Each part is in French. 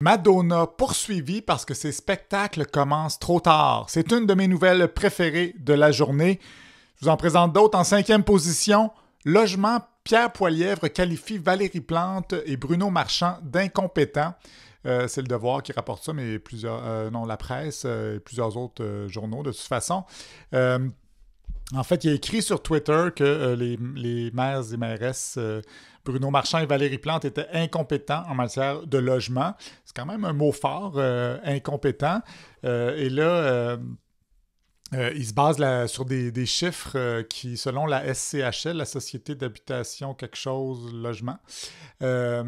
Madonna poursuivie parce que ses spectacles commencent trop tard. C'est une de mes nouvelles préférées de la journée. Je vous en présente d'autres en cinquième position. Logement, Pierre Poilièvre qualifie Valérie Plante et Bruno Marchand d'incompétents. Euh, c'est le devoir qui rapporte ça, mais plusieurs, euh, la presse euh, et plusieurs autres journaux de toute façon. En fait, il a écrit sur Twitter que euh, les, les, maires et mairesses euh, Bruno Marchand et Valérie Plante étaient incompétents en matière de logement. C'est quand même un mot fort, euh, incompétent. et là, euh, il se base sur des, chiffres euh, qui, selon la SCHL, la Société d'habitation quelque chose logement, euh,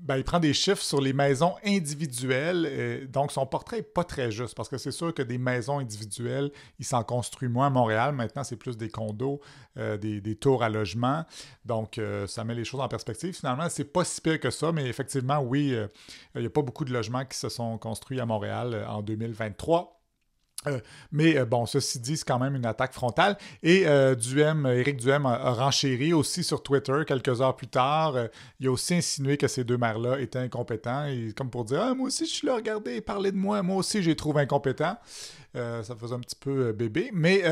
ben, il prend des chiffres sur les maisons individuelles. donc, son portrait n'est pas très juste parce que c'est sûr que des maisons individuelles, il s'en construit moins à Montréal. Maintenant, c'est plus des condos, des, tours à logement. Donc, ça met les choses en perspective. Finalement, c'est pas si pire que ça, mais effectivement, oui, il n'y a pas beaucoup de logements qui se sont construits à Montréal en 2023. Euh, mais euh, bon, ceci dit, c'est quand même une attaque frontale. Et Eric euh, Duhem, Duhem a, renchéri aussi sur Twitter quelques heures plus tard. il a aussi insinué que ces deux mères là étaient incompétents, et, comme pour dire ah, Moi aussi, je suis là, regardez, parlez de moi, moi aussi, je les trouve incompétents. ça faisait un petit peu bébé. Mais.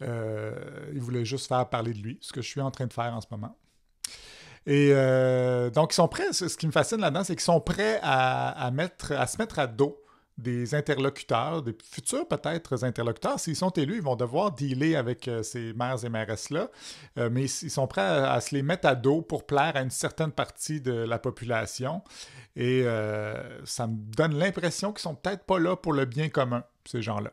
il voulait juste faire parler de lui, ce que je suis en train de faire en ce moment. Et donc, ils sont prêts, ce, qui me fascine là-dedans, c'est qu'ils sont prêts à, mettre, à se mettre à dos des interlocuteurs, des futurs peut-être interlocuteurs. S'ils sont élus, ils vont devoir dealer avec euh, ces maires et mairesses-là, euh, mais ils sont prêts à, se les mettre à dos pour plaire à une certaine partie de la population. Et euh, ça me donne l'impression qu'ils sont peut-être pas là pour le bien commun, ces gens-là.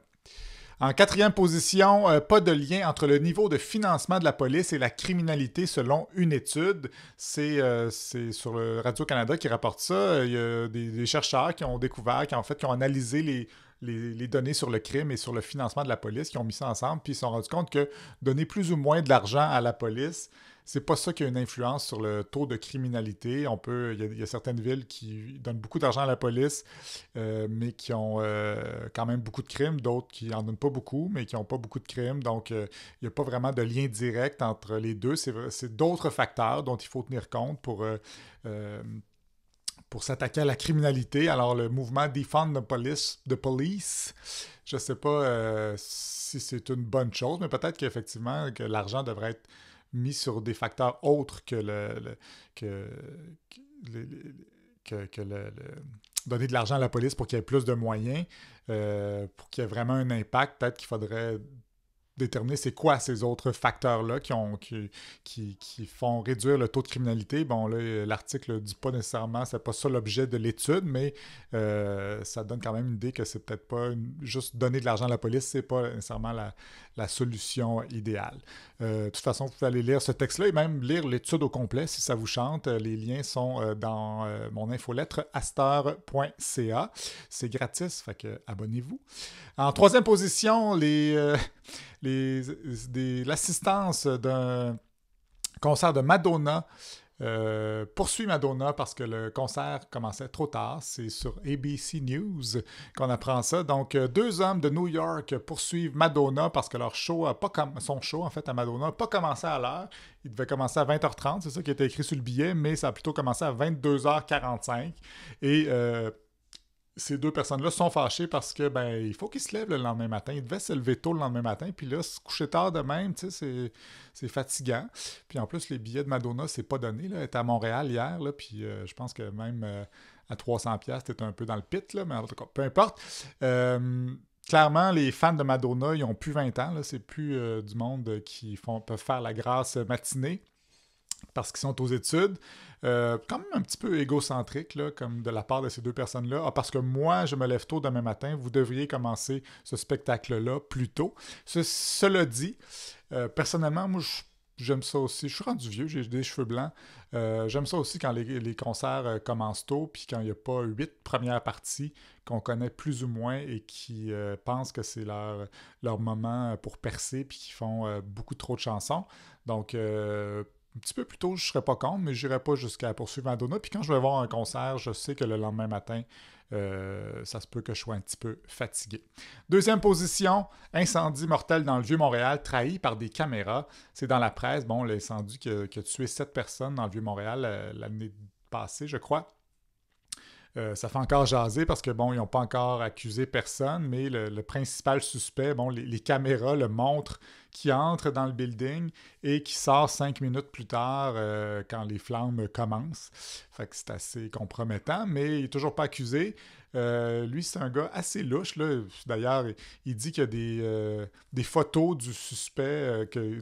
En quatrième position, euh, pas de lien entre le niveau de financement de la police et la criminalité selon une étude. C'est euh, sur Radio-Canada qui rapporte ça. Euh, il y a des, chercheurs qui ont découvert, qui fait qui ont analysé les, les, données sur le crime et sur le financement de la police, qui ont mis ça ensemble, puis ils se sont rendus compte que donner plus ou moins de l'argent à la police, c'est pas ça qui a une influence sur le taux de criminalité. On peut, il y, a certaines villes qui donnent beaucoup d'argent à la police, euh, mais qui ont euh, quand même beaucoup de crimes, d'autres qui en donnent pas beaucoup, mais qui n'ont pas beaucoup de crimes. Donc, euh, il n'y a pas vraiment de lien direct entre les deux. C'est d'autres facteurs dont il faut tenir compte pour pour s'attaquer à la criminalité. Alors, le mouvement Defend the Police, the police je ne sais pas si c'est une bonne chose, mais peut-être qu'effectivement, que l'argent devrait être mis sur des facteurs autres que le, que, le, donner de l'argent à la police pour qu'il y ait plus de moyens, euh, pour qu'il y ait vraiment un impact, peut-être qu'il faudrait déterminer c'est quoi ces autres facteurs-là qui, qui, font réduire le taux de criminalité. Bon, là, l'article ne dit pas nécessairement, c'est pas ça l'objet de l'étude, mais euh, ça donne quand même une idée que c'est peut-être pas juste donner de l'argent à la police, c'est pas nécessairement la, solution idéale. Euh, de toute façon, vous allez lire ce texte-là et même lire l'étude au complet si ça vous chante. Euh, les liens sont dans mon infolettre aster.ca. C'est gratis, fait que abonnez-vous. En troisième position, les l'assistance d'un concert de Madonna euh, poursuit Madonna parce que le concert commençait trop tard. C'est sur ABC News qu'on apprend ça. Donc, euh, deux hommes de New York poursuivent Madonna parce que leur show a pas son show, en fait, à Madonna n'a pas commencé à l'heure. Il devait commencer à 20h30, c'est ça qui était écrit sur le billet, mais ça a plutôt commencé à 22h45. Et... Euh, ces deux personnes-là sont fâchées parce que ben il faut qu'ils se lèvent le lendemain matin. Ils devaient se lever tôt le lendemain matin, puis là, se coucher tard de même, tu sais, c'est fatigant. Puis en plus, les billets de Madonna, c'est pas donné. Là. Elle était à Montréal hier, là, puis euh, je pense que même euh, à 300$, c'était un peu dans le pit, là, mais en tout cas, peu importe. Euh, clairement, les fans de Madonna, ils ont plus 20 ans. C'est plus du monde qui font, faire la grâce matinée parce qu'ils sont aux études. Euh, quand même un petit peu égocentrique, là, comme de la part de ces deux personnes-là. Ah, parce que moi, je me lève tôt demain matin, vous devriez commencer ce spectacle-là plus tôt. cela dit, euh, personnellement, moi, J'aime ça aussi. Je suis rendu vieux, j'ai des cheveux blancs. Euh, j'aime ça aussi quand les, concerts euh, commencent tôt, puis quand il n'y a pas huit premières parties qu'on connaît plus ou moins et qui pensent que c'est leur, leur moment pour percer, puis qu'ils font beaucoup trop de chansons. Donc, un petit peu plus tôt, je serais pas contre, mais n'irai pas jusqu'à poursuivre Madonna. Puis quand je vais voir un concert, je sais que le lendemain matin, euh, ça se peut que je sois un petit peu fatigué. Deuxième position, incendie mortel dans le Vieux-Montréal, trahi par des caméras. C'est dans la presse, bon, l'incendie qui, a, tué sept personnes dans le Vieux-Montréal euh, l'année passée, je crois. Euh, ça fait encore jaser parce que, bon, ils n'ont pas encore accusé personne, mais le, principal suspect, bon, les caméras le montrent qui entre dans le building et qui sort cinq minutes plus tard euh, quand les flammes commencent. Fait c'est assez compromettant, mais il n'est toujours pas accusé. Euh, lui, c'est un gars assez louche. D'ailleurs, il dit qu'il y a des, euh, photos du suspect, que,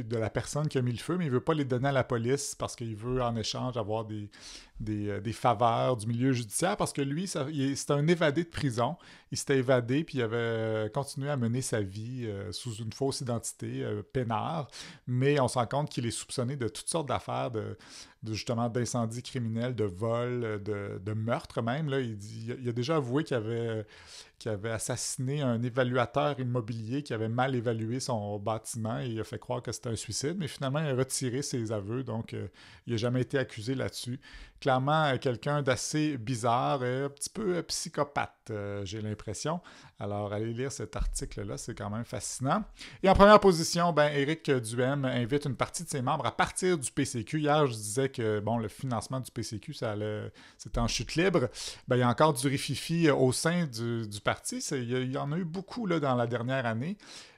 de la personne qui a mis le feu, mais il ne veut pas les donner à la police parce qu'il veut en échange avoir des, des, faveurs du milieu judiciaire parce que lui, c'est un évadé de prison. Il s'était évadé puis il avait continué à mener sa vie sous une fausse identité euh, peinard, Pénard, mais on se rend compte qu'il est soupçonné de toutes sortes d'affaires, de, justement d'incendie criminels, de vol, euh, de, meurtre même. Là. Il, il, a déjà avoué qu'il avait, euh, avait assassiné un évaluateur immobilier qui avait mal évalué son bâtiment et il a fait croire que c'était un suicide, mais finalement il a retiré ses aveux, donc il n'a jamais été accusé là-dessus. Clairement, quelqu'un d'assez bizarre, un petit peu psychopathe. Euh, j'ai l'impression. Alors, allez lire cet article-là, c'est quand même fascinant. Et en première position, ben, Éric Duhem invite une partie de ses membres à partir du PCQ. Hier, je disais que bon, le financement du PCQ, ça c'était en chute libre. Ben, il y a encore du rififi euh, au sein du, parti. Il y, en a eu beaucoup là, dans la dernière année.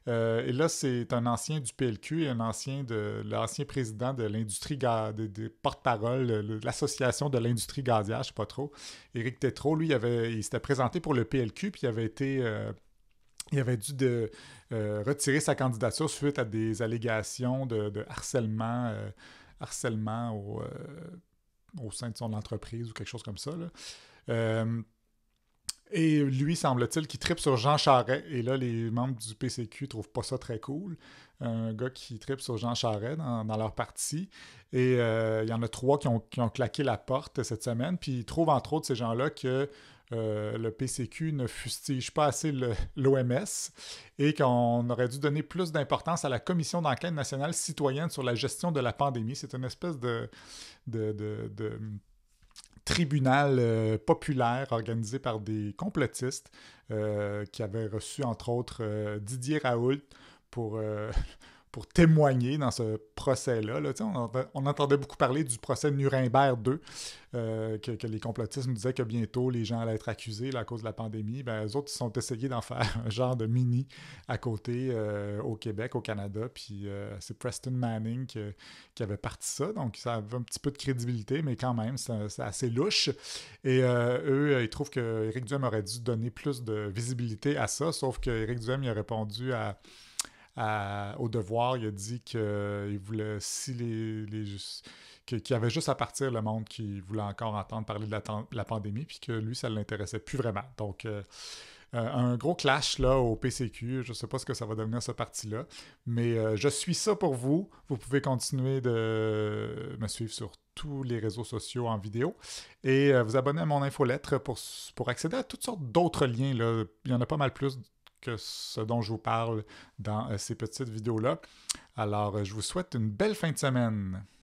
Euh, et là, c'est un ancien du PLQ un ancien de l'ancien président de l'industrie des, porte-parole l'association de l'industrie gazière, je sais pas trop, Éric Tétrault, lui, il, il s'était présenté pour le PLQ, puis il avait été. Euh, avait dû de, euh, retirer sa candidature suite à des allégations de, harcèlement, euh, harcèlement au, sein de son entreprise ou quelque chose comme ça. Là. Et lui, semble-t-il, qui tripe sur Jean Charret. Et là, les membres du PCQ trouvent pas ça très cool. Un gars qui tripe sur Jean Charret dans, leur parti. Et euh, il y en a trois qui ont, claqué la porte cette semaine. Puis ils trouvent, entre autres, ces gens-là que euh, le PCQ ne fustige pas assez l'OMS et qu'on aurait dû donner plus d'importance à la Commission d'enquête nationale citoyenne sur la gestion de la pandémie. C'est une espèce de, de, de tribunal euh, populaire organisé par des complotistes euh, qui avaient reçu entre autres euh, Didier Raoult pour pour témoigner dans ce procès-là. Là, on, on, entendait beaucoup parler du procès de Nuremberg 2, euh, que, les complotistes nous disaient que bientôt les gens allaient être accusés à cause de la pandémie. Ben, eux autres, ils sont essayés d'en faire un genre de mini à côté euh, au Québec, au Canada. Puis euh, c'est Preston Manning qui, avait parti ça. Donc ça avait un petit peu de crédibilité, mais quand même, c'est assez louche. Et eux, ils trouvent que Éric Duhem aurait dû donner plus de visibilité à ça, sauf qu'Éric Duhem il a répondu à au devoir, il a dit qu'il voulait, si les, les qu'il avait juste à partir le monde qui voulait encore entendre parler de la, pandémie, puis que lui, ça ne l'intéressait plus vraiment. Donc, euh, euh, un gros clash là au PCQ. Je ne sais pas ce que ça va devenir ce parti-là, mais euh, je suis ça pour vous. Vous pouvez continuer de me suivre sur tous les réseaux sociaux en vidéo et vous abonner à mon infolettre pour, pour accéder à toutes sortes d'autres liens. Là. Il y en a pas mal plus que ce dont je vous parle dans euh, ces petites vidéos-là. Alors, euh, je vous souhaite une belle fin de semaine.